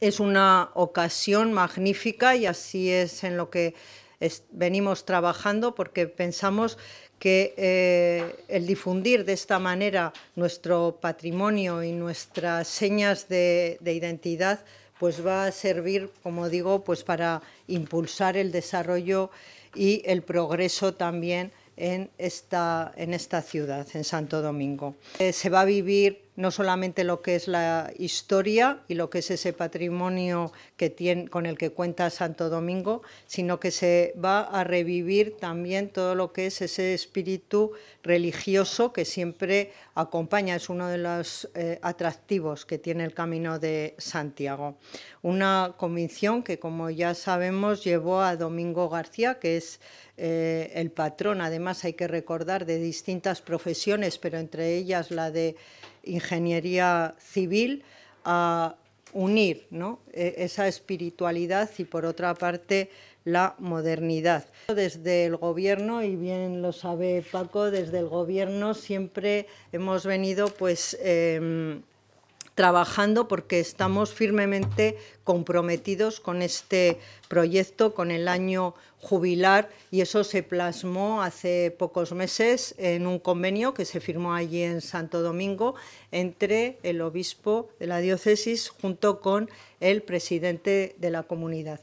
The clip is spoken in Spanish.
Es una ocasión magnífica y así es en lo que venimos trabajando porque pensamos que eh, el difundir de esta manera nuestro patrimonio y nuestras señas de, identidad pues va a servir, como digo, pues para impulsar el desarrollo y el progreso también en esta, ciudad, en Santo Domingo. Eh, se va a vivir no solamente lo que es la historia y lo que es ese patrimonio que tiene, con el que cuenta Santo Domingo, sino que se va a revivir también todo lo que es ese espíritu religioso que siempre acompaña, es uno de los eh, atractivos que tiene el Camino de Santiago. Una convicción que, como ya sabemos, llevó a Domingo García, que es eh, el patrón, además hay que recordar, de distintas profesiones, pero entre ellas la de ingeniería civil a unir ¿no? E, esa espiritualidad y por otra parte la modernidad. Desde el gobierno, y bien lo sabe Paco, desde el gobierno siempre hemos venido pues, em, trabajando porque estamos firmemente comprometidos con este proyecto, con el año jubilar y eso se plasmó hace pocos meses en un convenio que se firmó allí en Santo Domingo entre el obispo de la diócesis junto con el presidente de la comunidad.